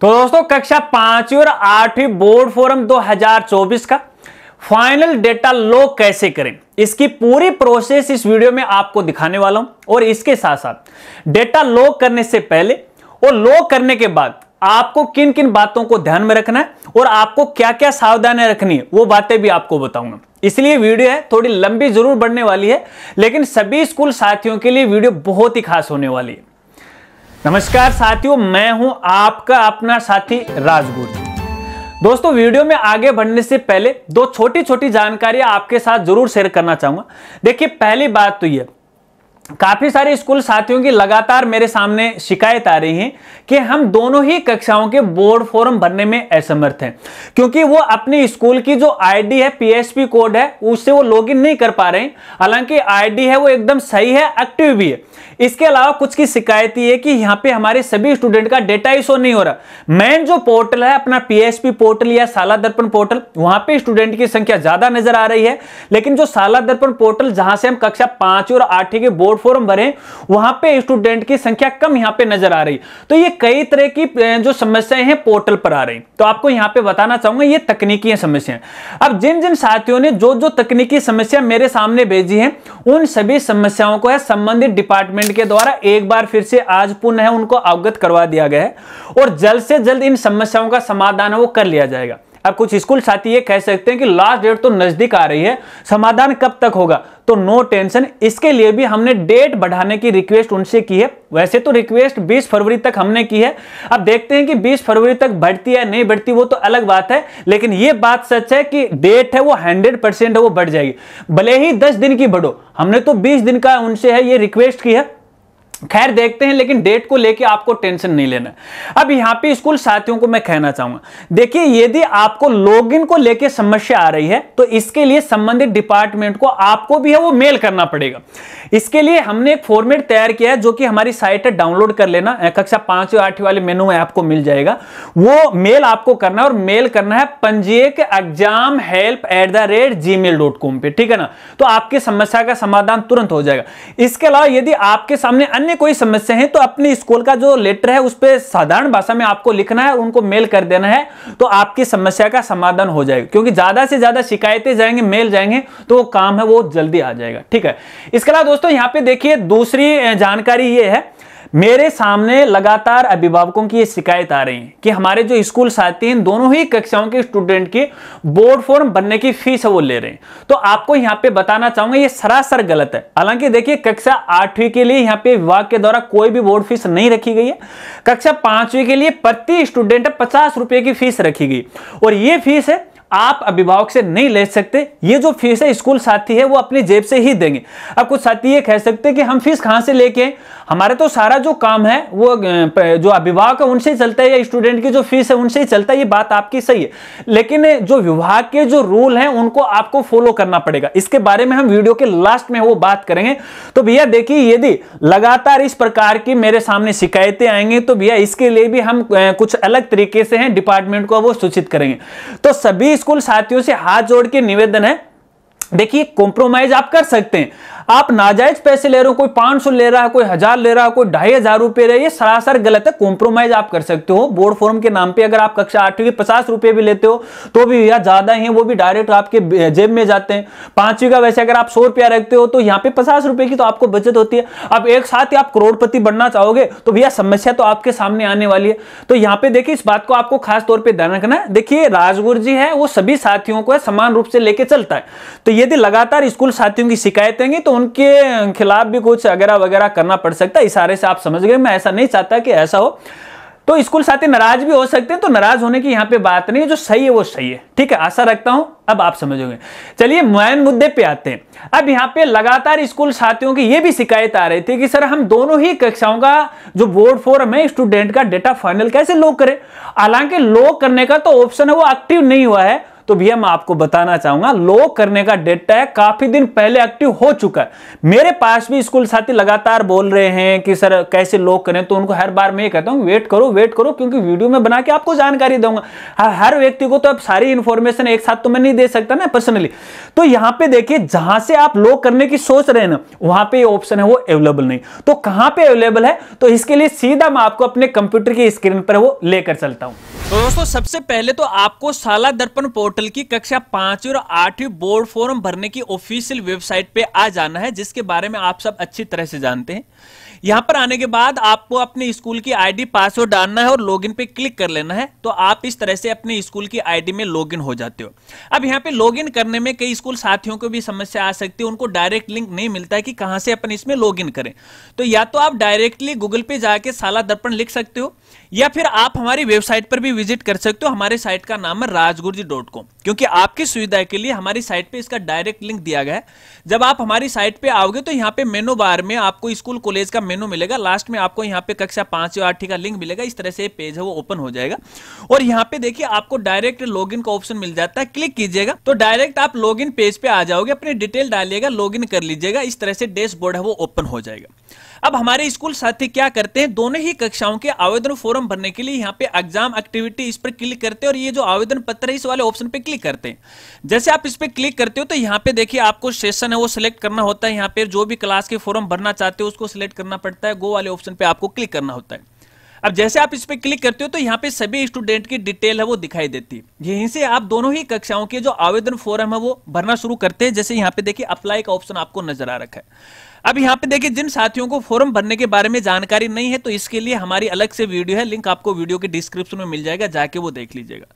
तो दोस्तों कक्षा पांचवी और आठवीं बोर्ड फोरम 2024 का फाइनल डेटा लो कैसे करें इसकी पूरी प्रोसेस इस वीडियो में आपको दिखाने वाला हूं और इसके साथ साथ डेटा लो करने से पहले और लो करने के बाद आपको किन किन बातों को ध्यान में रखना है और आपको क्या क्या सावधानियां रखनी है वो बातें भी आपको बताऊंगा इसलिए वीडियो है थोड़ी लंबी जरूर बढ़ने वाली है लेकिन सभी स्कूल साथियों के लिए वीडियो बहुत ही खास होने वाली है नमस्कार साथियों मैं हूं आपका अपना साथी राजगुरु दोस्तों वीडियो में आगे बढ़ने से पहले दो छोटी छोटी जानकारियां आपके साथ जरूर शेयर करना चाहूंगा देखिए पहली बात तो यह काफ़ी सारे स्कूल साथियों की लगातार मेरे सामने शिकायत आ रही है कि हम दोनों ही कक्षाओं के बोर्ड फॉर्म भरने में असमर्थ हैं क्योंकि वो अपने स्कूल की जो आईडी है पीएसपी कोड है उससे वो लॉगिन नहीं कर पा रहे हैं हालांकि आईडी है वो एकदम सही है एक्टिव भी है इसके अलावा कुछ की शिकायत ये है कि यहाँ पे हमारे सभी स्टूडेंट का डेटा ही शो नहीं हो रहा मेन जो पोर्टल है अपना पीएसपी पोर्टल या साला दर्पण पोर्टल वहां पर स्टूडेंट की संख्या ज्यादा नजर आ रही है लेकिन जो साला दर्पण पोर्टल जहां से हम कक्षा पांच और आठ के बोर्ड और फॉर्म भरे वहां पे स्टूडेंट की संख्या कम यहां पे नजर आ रही तो ये कई तरह की जो समस्याएं हैं पोर्टल पर आ रही तो आपको यहां पे बताना चाहूंगा ये तकनीकी समस्या अब जिन जिन साथियों ने जो जो तकनीकी समस्या मेरे सामने भेजी है उन सभी समस्याओं को संबंधित डिपार्टमेंट के द्वारा एक बार फिर से आज पुनः उनको अवगत करवा दिया गया है और जल्द से जल्द इन समस्याओं का समाधान वो कर लिया जाएगा अब कुछ स्कूल साथी ये कह सकते हैं कि लास्ट डेट तो नज़दीक आ रही है समाधान कब तक होगा तो नो टेंशन इसके लिए भी हमने डेट बढ़ाने की रिक्वेस्ट उनसे की है वैसे तो रिक्वेस्ट 20 फरवरी तक हमने की है अब देखते हैं कि 20 फरवरी तक बढ़ती है नहीं बढ़ती वो तो अलग बात है लेकिन ये बात सच है कि डेट है वो 100 परसेंट है वो बढ़ जाएगी भले ही 10 दिन की बढ़ो हमने तो 20 दिन का उनसे है ये रिक्वेस्ट की है खैर देखते हैं लेकिन डेट को लेके आपको टेंशन नहीं लेना अब यहाँ पे स्कूल साथियों को मैं कहना चाहूंगा देखिए यदि आपको लॉगिन को लेके समस्या आ रही है तो इसके लिए संबंधित डिपार्टमेंट को आपको भी है वो मेल करना पड़ेगा इसके लिए हमने एक फॉर्मेट तैयार किया है जो कि हमारी साइट है डाउनलोड कर लेना कक्षा पांच और आठ वाले मेनू में आपको मिल जाएगा वो मेल आपको करना है और मेल करना है पंजीयक exam help at the rate Gmail dot com पे ठीक है ना तो आपकी समस्या का समाधान तुरंत हो जाएगा इसके अलावा यदि आपके सामने अन्य अन्य कोई समस्या है तो अपने स्कूल का जो लेटर है उस पर साधारण भाषा में आपको लिखना है उनको मेल कर देना है तो आपकी समस्या का समाधान हो जाएगा क्योंकि ज्यादा से ज्यादा शिकायतें जाएंगे मेल जाएंगे तो वो काम है वो जल्दी आ जाएगा ठीक है इसके अलावा दोस्तों यहाँ पे देखिए दूसरी जानकारी ये है मेरे सामने लगातार अभिभावकों की ये शिकायत आ रही है कि हमारे जो स्कूल साथी हैं दोनों ही कक्षाओं के स्टूडेंट के बोर्ड फॉर्म बनने की फीस है वो ले रहे हैं तो आपको यहाँ पे बताना चाहूंगा ये सरासर गलत है हालांकि देखिए कक्षा आठवीं के लिए यहाँ पे विभाग के द्वारा कोई भी बोर्ड फीस नहीं रखी गई है कक्षा पांचवी के लिए प्रति स्टूडेंट पचास की फीस रखी गई और ये फीस है आप अभिभावक से नहीं ले सकते ये जो फीस है स्कूल साथी है वो अपनी जेब से ही देंगे अब कुछ साथी ये कह सकते हैं कि हम फीस कहाँ से लेके हमारा तो सारा जो काम है वो जो अभिभावक है उनसे ही चलता है या स्टूडेंट की जो फीस है उनसे ही चलता है ये बात आपकी सही है लेकिन जो विभाग के जो रूल है उनको आपको फॉलो करना पड़ेगा इसके बारे में हम वीडियो के लास्ट में वो बात करेंगे तो भैया देखिए यदि लगातार इस प्रकार की मेरे सामने शिकायतें आएंगी तो भैया इसके लिए भी हम कुछ अलग तरीके से हैं डिपार्टमेंट को वो सूचित करेंगे तो सभी स्कूल साथियों से हाथ जोड़ के निवेदन है देखिए कॉम्प्रोमाइज आप कर सकते हैं आप नाजायज पैसे ले रहे हो कोई पांच सौ ले रहा है कोई हजार ले रहा है कोई ढाई हजार रुपए ले ये सरासर गलत है कॉम्प्रोमाइज आप कर सकते हो बोर्ड फॉर्म के नाम पर अगर आप कक्षा आठवीं के पचास रुपये भी लेते हो तो भी या ज्यादा है वो भी डायरेक्ट आपके जेब में जाते हैं पांचवी का वैसे अगर आप सौ रुपया रखते हो तो यहाँ पे पचास रुपए की तो आपको बचत होती है अब एक साथ ही आप करोड़पति बनना चाहोगे तो भैया समस्या तो आपके सामने आने वाली है तो यहाँ पे देखिए इस बात को आपको खास तौर पर ध्यान रखना है देखिए राजगुरु जी है वो सभी साथियों को समान रूप से लेके चलता है तो यदि लगातार स्कूल साथियों की शिकायत तो उनके खिलाफ भी कुछ वगैरह वगैरह करना पड़ सकता है इशारे से आप समझ गए मैं ऐसा नहीं चाहता कि ऐसा हो तो स्कूल साथी नाराज भी हो सकते हैं तो नाराज होने की यहां पे बात नहीं है जो सही है वो सही है ठीक है आशा रखता हूं अब आप समझोगे चलिए मैन मुद्दे पे आते हैं अब यहां पे लगातार स्कूल साथियों की ये भी शिकायत आ रही थी कि सर हम दोनों ही कक्षाओं का जो बोर्ड फोरम है स्टूडेंट का डेटा फाइनल कैसे लोग करें हालांकि लोग करने का तो ऑप्शन है वो एक्टिव नहीं हुआ है तो भैया मैं आपको बताना चाहूंगा लो करने का डेटा है काफी दिन पहले एक्टिव हो चुका है मेरे पास भी स्कूल साथी लगातार बोल रहे हैं कि सर कैसे लो करें तो उनको हर बार मैं कहता हूँ वेट करो वेट करो क्योंकि वीडियो में बना के आपको जानकारी दूंगा हाँ, हर व्यक्ति को तो अब सारी इंफॉर्मेशन एक साथ तो मैं नहीं दे सकता ना पर्सनली तो यहाँ पे देखिए जहां से आप लो करने की सोच रहे हैं ना वहां पर ऑप्शन है वो अवेलेबल नहीं तो कहाँ पे अवेलेबल है तो इसके लिए सीधा मैं आपको अपने कंप्यूटर की स्क्रीन पर वो लेकर चलता हूँ तो दोस्तों सबसे पहले तो आपको साला दर्पण पोर्ट पोर्टल की कक्षा पांच और आठवीं बोर्ड फॉर्म भरने की ऑफिशियल वेबसाइट पे आ जाना है जिसके बारे में आप सब अच्छी तरह से जानते हैं यहां पर आने के बाद आपको अपने स्कूल की आईडी पासवर्ड डालना है और लॉगिन पे क्लिक कर लेना है तो आप इस तरह से अपने स्कूल की आईडी में लॉगिन हो जाते हो अब यहाँ पे लॉगिन करने में कई स्कूल साथियों को भी समस्या आ सकती है उनको डायरेक्ट लिंक नहीं मिलता है कि कहां से अपन इसमें लॉगिन करें तो या तो आप डायरेक्टली गूगल पे जाके साला दर्पण लिख सकते हो या फिर आप हमारी वेबसाइट पर भी विजिट कर सकते हो हमारे साइट का नाम है राजगुरुजी डॉट कॉम क्योंकि आपकी सुविधा के लिए हमारी साइट पे इसका डायरेक्ट लिंक दिया गया है जब आप हमारी साइट पे आओगे तो यहाँ पे मेनू बार में आपको स्कूल कॉलेज का मेनू मिलेगा लास्ट में आपको यहाँ पे कक्षा पांच या आठ का लिंक मिलेगा इस तरह से पेज है वो ओपन हो जाएगा और यहाँ पे देखिए आपको डायरेक्ट लॉग का ऑप्शन मिल जाता है क्लिक कीजिएगा तो डायरेक्ट आप लॉग पेज पे आ जाओगे अपनी डिटेल डालिएगा लॉग कर लीजिएगा इस तरह से डैशबोर्ड है वो ओपन हो जाएगा अब हमारे स्कूल साथी क्या करते हैं दोनों ही कक्षाओं के आवेदन फॉर्म भरने के लिए यहाँ पे एग्जाम एक्टिविटी इस पर क्लिक करते हैं और ये जो आवेदन पत्र है इस वाले ऑप्शन पे क्लिक करते हैं जैसे आप इस पर क्लिक करते हो तो यहाँ पे देखिए आपको सेशन है वो सिलेक्ट करना होता है यहाँ पे जो भी क्लास के फॉर्म भरना चाहते हो उसको सिलेक्ट करना पड़ता है गो वाले ऑप्शन पे आपको क्लिक करना होता है अब जैसे आप इस पर क्लिक करते हो तो यहाँ पे सभी स्टूडेंट की डिटेल है वो दिखाई देती है यहीं से आप दोनों ही कक्षाओं के जो आवेदन फॉर्म है वो भरना शुरू करते हैं जैसे यहाँ पे देखिए अप्लाई का ऑप्शन आपको नजर आ रखा है अब यहाँ पे देखिए जिन साथियों को फॉर्म भरने के बारे में जानकारी नहीं है तो इसके लिए हमारी अलग से वीडियो है लिंक आपको वीडियो के डिस्क्रिप्शन में मिल जाएगा जाके वो देख लीजिएगा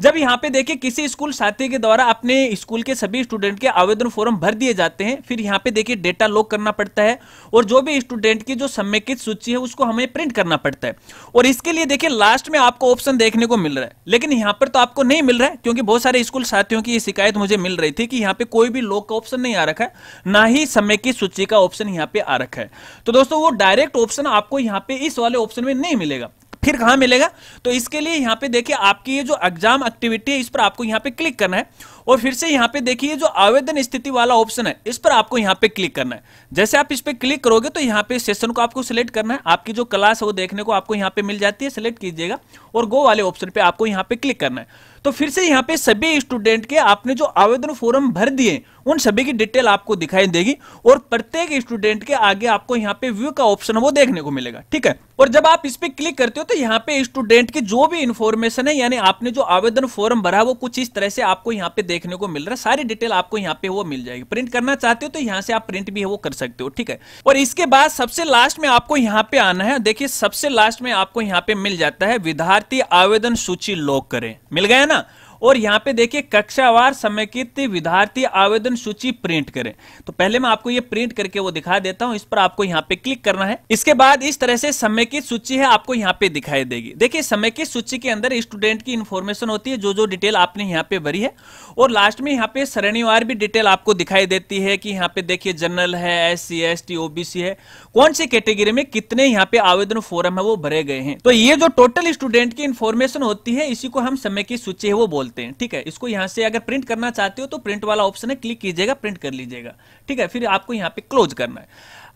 जब यहाँ पे देखिए किसी स्कूल साथी के द्वारा अपने स्कूल के सभी स्टूडेंट के आवेदन फॉर्म भर दिए जाते हैं फिर यहाँ पे देखिए डेटा लॉक करना पड़ता है और जो भी स्टूडेंट की जो समेकित सूची है उसको हमें प्रिंट करना पड़ता है और इसके लिए देखिए लास्ट में आपको ऑप्शन देखने को मिल रहा है लेकिन यहाँ पर तो आपको नहीं मिल रहा है क्योंकि बहुत सारे स्कूल साथियों की शिकायत मुझे मिल रही थी कि यहाँ पे कोई भी लॉक का ऑप्शन नहीं आ रखा है ना ही समेकित सूची का ऑप्शन यहाँ पे आ रखा है तो दोस्तों वो डायरेक्ट ऑप्शन आपको यहाँ पे इस वाले ऑप्शन में नहीं मिलेगा फिर कहां मिलेगा तो इसके लिए यहां पे देखिए आपकी ये जो एग्जाम एक्टिविटी है इस पर आपको यहां पे क्लिक करना है और फिर से यहाँ पे देखिए जो आवेदन स्थिति वाला ऑप्शन है इस पर आपको यहाँ पे क्लिक करना है जैसे आप इस पर क्लिक करोगे तो यहाँ पे सेशन को आपको सिलेक्ट करना है आपकी जो क्लास है वो देखने को आपको यहाँ पे मिल जाती है सिलेक्ट कीजिएगा और गो वाले ऑप्शन पे आपको यहाँ पे क्लिक करना है तो फिर से यहाँ पे सभी स्टूडेंट के आपने जो आवेदन फॉर्म भर दिए उन सभी की डिटेल आपको दिखाई देगी और प्रत्येक स्टूडेंट के आगे आपको यहाँ पे व्यू का ऑप्शन वो देखने को मिलेगा ठीक है और जब आप इस पे क्लिक करते हो तो यहाँ पे स्टूडेंट की जो भी इन्फॉर्मेशन है यानी आपने जो आवेदन फॉर्म भरा वो कुछ इस तरह से आपको यहाँ पे देखने को मिल रहा है सारी डिटेल आपको यहाँ पे वो मिल जाएगी प्रिंट करना चाहते हो तो यहाँ से आप प्रिंट भी वो कर सकते हो ठीक है और इसके बाद सबसे लास्ट में आपको यहाँ पे आना है देखिए सबसे लास्ट में आपको यहाँ पे मिल जाता है विद्यार्थी आवेदन सूची लॉक करें मिल गया ना और यहाँ पे देखिए कक्षावार समेकित विद्यार्थी आवेदन सूची प्रिंट करें तो पहले मैं आपको ये प्रिंट करके वो दिखा देता हूँ इस पर आपको यहाँ पे क्लिक करना है इसके बाद इस तरह से समेकित सूची है आपको यहाँ पे दिखाई देगी देखिए समेकित सूची के अंदर स्टूडेंट की इन्फॉर्मेशन होती है जो जो डिटेल आपने यहाँ पे भरी है और लास्ट में यहाँ पे श्रेणीवार भी डिटेल आपको दिखाई देती है कि यहाँ पे देखिए जनरल है S C S T OBC है कौन सी कैटेगरी में कितने यहाँ पे आवेदन फॉर्म है वो भरे गए हैं तो ये जो टोटल स्टूडेंट की इन्फॉर्मेशन होती है इसी को हम समय की सूची है वो बोलते चलते हैं ठीक है इसको यहाँ से अगर प्रिंट करना चाहते हो तो प्रिंट वाला ऑप्शन है क्लिक कीजिएगा प्रिंट कर लीजिएगा ठीक है फिर आपको यहाँ पे क्लोज करना है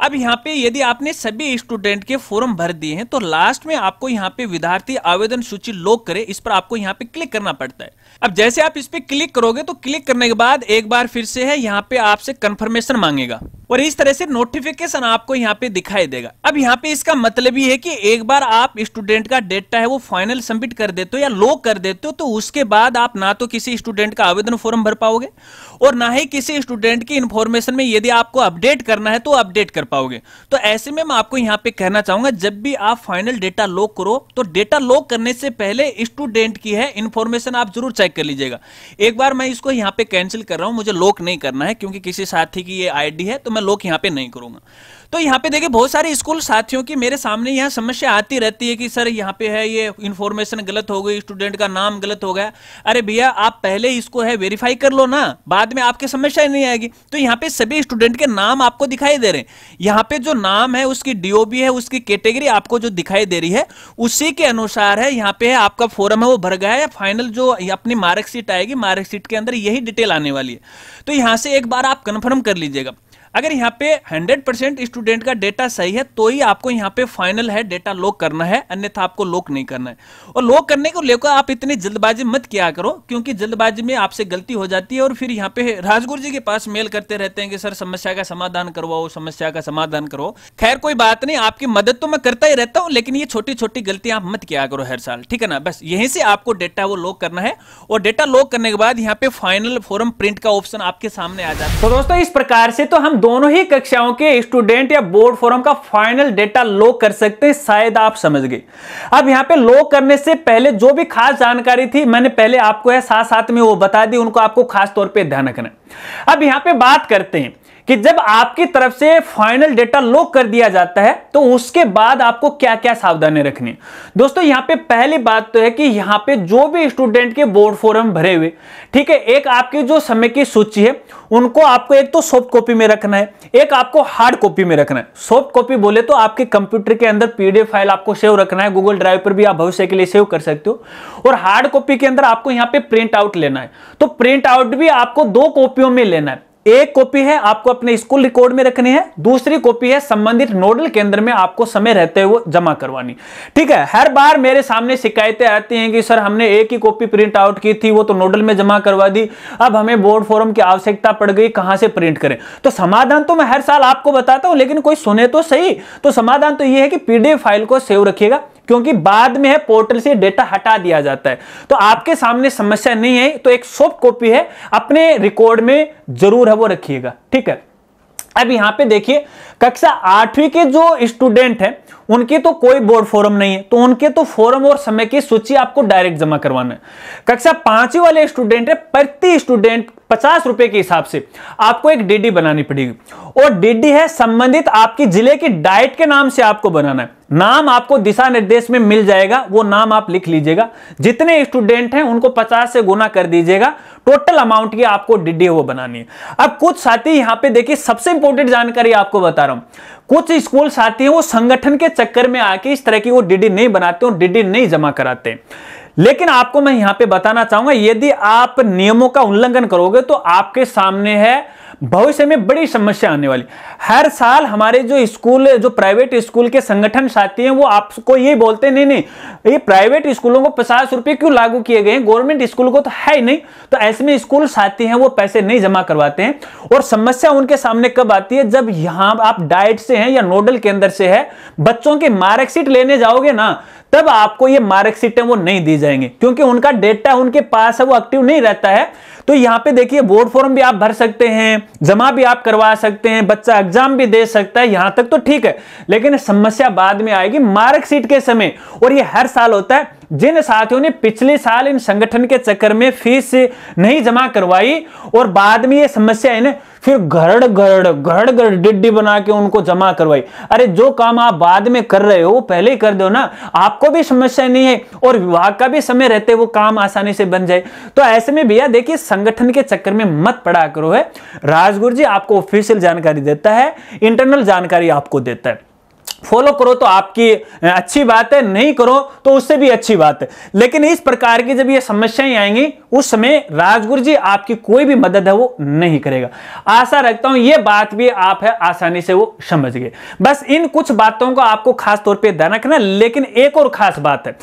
अब यहाँ पे यदि आपने सभी स्टूडेंट के फॉर्म भर दिए हैं तो लास्ट में आपको यहाँ पे विद्यार्थी आवेदन सूची लॉक करे इस पर आपको यहाँ पे क्लिक करना पड़ता है अब जैसे आप इस पे क्लिक करोगे तो क्लिक करने के बाद एक बार फिर से है यहाँ पे आपसे कंफर्मेशन मांगेगा और इस तरह से नोटिफिकेशन आपको यहाँ पे दिखाई देगा अब यहाँ पे इसका मतलब ये है कि एक बार आप स्टूडेंट का डेटा है वो फाइनल सबमिट कर देते हो या लॉक कर देते हो तो उसके बाद आप ना तो किसी स्टूडेंट का आवेदन फॉर्म भर पाओगे और ना ही किसी स्टूडेंट की इन्फॉर्मेशन में यदि आपको अपडेट करना है तो अपडेट कर पाओगे तो ऐसे में मैं आपको यहाँ पे कहना चाहूंगा जब भी आप फाइनल डेटा लॉक करो तो डेटा लॉक करने से पहले स्टूडेंट की है इन्फॉर्मेशन आप जरूर चेक कर लीजिएगा एक बार मैं इसको यहाँ पे कैंसिल कर रहा हूँ मुझे लॉक नहीं करना है क्योंकि किसी साथी की ये आईडी है तो मैं लॉक यहाँ पे नहीं करूंगा तो यहाँ पे देखिए बहुत सारे स्कूल साथियों की मेरे सामने यहाँ समस्या आती रहती है कि सर यहाँ पे है ये इन्फॉर्मेशन गलत हो गई स्टूडेंट का नाम गलत हो गया अरे भैया आप पहले इसको है वेरीफाई कर लो ना बाद में आपकी समस्या नहीं आएगी तो यहाँ पे सभी स्टूडेंट के नाम आपको दिखाई दे रहे हैं यहाँ पे जो नाम है उसकी डी है उसकी कैटेगरी आपको जो दिखाई दे रही है उसी के अनुसार है यहाँ पे है आपका फॉर्म है वो भर गया है फाइनल जो अपनी मार्कशीट आएगी मार्कशीट के अंदर यही डिटेल आने वाली है तो यहाँ से एक बार आप कन्फर्म कर लीजिएगा अगर यहाँ पे 100 परसेंट स्टूडेंट का डेटा सही है तो ही आपको यहाँ पे फाइनल है डेटा लॉक करना है अन्यथा आपको लॉक नहीं करना है और लॉक करने को लेकर आप इतनी जल्दबाजी मत किया करो क्योंकि जल्दबाजी में आपसे गलती हो जाती है और फिर यहाँ पे राजगुरु जी के पास मेल करते रहते हैं कि सर समस्या का समाधान करवाओ समस्या का समाधान करो खैर कोई बात नहीं आपकी मदद तो मैं करता ही रहता हूँ लेकिन ये छोटी छोटी गलती आप मत किया करो हर साल ठीक है ना बस यहीं से आपको डेटा वो लॉक करना है और डेटा लॉक करने के बाद यहाँ पे फाइनल फॉरम प्रिंट का ऑप्शन आपके सामने आ जाता है तो दोस्तों इस प्रकार से तो हम दोनों ही कक्षाओं के स्टूडेंट या बोर्ड फोरम का फाइनल डेटा लॉक कर सकते हैं शायद आप समझ गए अब यहां पे लॉक करने से पहले जो भी खास जानकारी थी मैंने पहले आपको है साथ साथ में वो बता दी उनको आपको खास तौर पर ध्यान रखना अब यहां पे बात करते हैं कि जब आपकी तरफ से फाइनल डेटा लॉक कर दिया जाता है तो उसके बाद आपको क्या क्या सावधानी रखनी दोस्तों यहां पे पहली बात तो है कि यहां पे जो भी स्टूडेंट के बोर्ड फोरम भरे हुए ठीक है एक आपकी जो समय की सूची है उनको आपको एक तो सॉफ्ट कॉपी में रखना है एक आपको हार्ड कॉपी में रखना है सॉफ्ट कॉपी बोले तो आपके कंप्यूटर के अंदर पीडीएफ फाइल आपको सेव रखना है गूगल ड्राइव पर भी आप भविष्य के लिए सेव कर सकते हो और हार्ड कॉपी के अंदर आपको यहाँ पे प्रिंट आउट लेना है तो प्रिंट आउट भी आपको दो कॉपियों में लेना है एक कॉपी है आपको अपने स्कूल रिकॉर्ड में रखनी है दूसरी कॉपी है संबंधित नोडल केंद्र में आपको समय रहते हुए जमा करवानी ठीक है हर बार मेरे सामने शिकायतें आती हैं कि सर हमने एक ही कॉपी प्रिंट आउट की थी वो तो नोडल में जमा करवा दी अब हमें बोर्ड फॉरम की आवश्यकता पड़ गई कहां से प्रिंट करें तो समाधान तो मैं हर साल आपको बताता हूं लेकिन कोई सुने तो सही तो समाधान तो यह है कि पीडीएफ फाइल को सेव रखिएगा क्योंकि बाद में है पोर्टल से डेटा हटा दिया जाता है तो आपके सामने समस्या नहीं है तो एक सॉफ्ट कॉपी है अपने रिकॉर्ड में जरूर है वो रखिएगा ठीक है अब यहां पे देखिए कक्षा आठवीं के जो स्टूडेंट हैं उनके तो कोई बोर्ड फॉरम नहीं है तो उनके तो फोरम और समय की सूची आपको डायरेक्ट जमा करवाना है कक्षा पांचवी वाले स्टूडेंट है प्रति स्टूडेंट पचास रुपए के हिसाब से आपको एक डीडी बनानी पड़ेगी और डीडी है संबंधित आपकी जिले की डाइट के नाम से आपको बनाना है नाम आपको दिशा निर्देश में मिल जाएगा वो नाम आप लिख लीजिएगा जितने स्टूडेंट हैं उनको 50 से गुना कर दीजिएगा टोटल अमाउंट की आपको डीडी वो बनानी है अब कुछ साथी यहां पे देखिए सबसे इंपॉर्टेंट जानकारी आपको बता रहा हूं कुछ स्कूल साथी हैं वो संगठन के चक्कर में आके इस तरह की वो डीडी नहीं बनाते और डीडी नहीं जमा कराते लेकिन आपको मैं यहां पर बताना चाहूंगा यदि आप नियमों का उल्लंघन करोगे तो आपके सामने है भविष्य में बड़ी समस्या आने वाली हर साल हमारे जो स्कूल जो प्राइवेट स्कूल के संगठन साथी हैं वो आपको ये बोलते नहीं नहीं ये प्राइवेट स्कूलों को पचास रुपये क्यों लागू किए गए हैं गवर्नमेंट स्कूल को तो है ही नहीं तो ऐसे में स्कूल साथी हैं वो पैसे नहीं जमा करवाते हैं और समस्या उनके सामने कब आती है जब यहाँ आप डाइट से हैं या नोडल केंद्र से है बच्चों के मार्कशीट लेने जाओगे ना तब आपको ये मार्कशीटें वो नहीं दी जाएंगे क्योंकि उनका डेटा उनके पास है वो एक्टिव नहीं रहता है तो यहाँ पे देखिए बोर्ड फॉर्म भी आप भर सकते हैं जमा भी आप करवा सकते हैं बच्चा एग्जाम भी दे सकता है यहां तक तो ठीक है लेकिन समस्या बाद में आएगी मार्कशीट के समय और ये हर साल होता है जिन साथियों ने पिछले साल इन संगठन के चक्कर में फीस नहीं जमा करवाई और बाद में ये समस्या है ना फिर घरड़ घरड़ घरड़ घरड़ डिड्डी बना के उनको जमा करवाई अरे जो काम आप बाद में कर रहे हो वो पहले ही कर दो ना आपको भी समस्या नहीं है और विभाग का भी समय रहते वो काम आसानी से बन जाए तो ऐसे में भैया देखिए संगठन के चक्कर में मत पड़ा करो है राजगुरु जी आपको ऑफिशियल जानकारी देता है इंटरनल जानकारी आपको देता है फॉलो करो तो आपकी अच्छी बात है नहीं करो तो उससे भी अच्छी बात है लेकिन इस प्रकार की जब ये समस्याएं आएंगी उस समय राजगुरु जी आपकी कोई भी मदद है वो नहीं करेगा आशा रखता हूं ये बात भी आप है आसानी से वो समझ गए बस इन कुछ बातों को आपको खास तौर पर ध्यान रखना लेकिन एक और खास बात है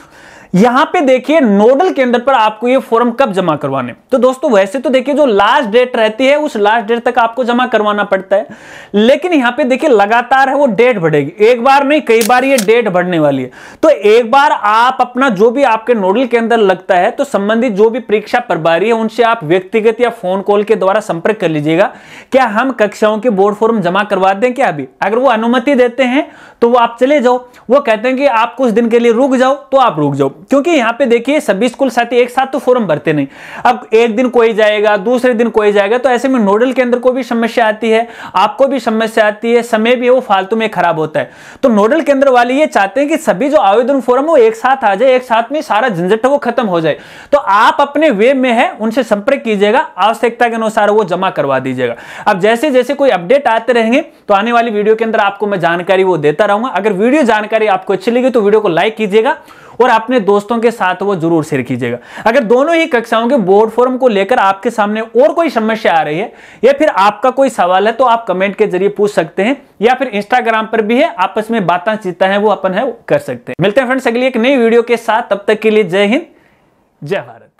यहां पे देखिए नोडल केंद्र पर आपको ये फॉर्म कब जमा करवाने तो दोस्तों वैसे तो देखिए जो लास्ट डेट रहती है उस लास्ट डेट तक आपको जमा करवाना पड़ता है लेकिन यहां पे देखिए लगातार है वो डेट बढ़ेगी एक बार नहीं कई बार ये डेट बढ़ने वाली है तो एक बार आप अपना जो भी आपके नोडल केंद्र लगता है तो संबंधित जो भी परीक्षा प्रभारी है उनसे आप व्यक्तिगत या फोन कॉल के द्वारा संपर्क कर लीजिएगा क्या हम कक्षाओं के बोर्ड फॉर्म जमा करवा दें क्या अभी अगर वो अनुमति देते हैं तो वो आप चले जाओ वो कहते हैं कि आप कुछ दिन के लिए रुक जाओ तो आप रुक जाओ क्योंकि यहाँ पे देखिए सभी स्कूल साथी एक साथ तो फॉर्म भरते नहीं अब एक दिन कोई जाएगा दूसरे दिन कोई जाएगा तो ऐसे में नोडल केंद्र को भी समस्या आती है आपको भी समस्या आती है समय भी वो फालतू में खराब होता है तो नोडल केंद्र वाले ये चाहते हैं कि सभी जो आवेदन फॉर्म वो एक साथ आ जाए एक साथ में सारा झंझट वो खत्म हो जाए तो आप अपने वेब में है उनसे संपर्क कीजिएगा आवश्यकता के अनुसार वो जमा करवा दीजिएगा अब जैसे जैसे कोई अपडेट आते रहेंगे तो आने वाली वीडियो के अंदर आपको मैं जानकारी वो देता रहूंगा अगर वीडियो जानकारी आपको अच्छी लगी तो वीडियो को लाइक कीजिएगा और अपने दोस्तों के साथ वो जरूर शेयर कीजिएगा अगर दोनों ही कक्षाओं के बोर्ड फॉर्म को लेकर आपके सामने और कोई समस्या आ रही है या फिर आपका कोई सवाल है तो आप कमेंट के जरिए पूछ सकते हैं या फिर इंस्टाग्राम पर भी है आपस में बातें चीता है वो अपन है कर सकते हैं मिलते हैं फ्रेंड्स अगली एक नई वीडियो के साथ तब तक के लिए जय हिंद जय भारत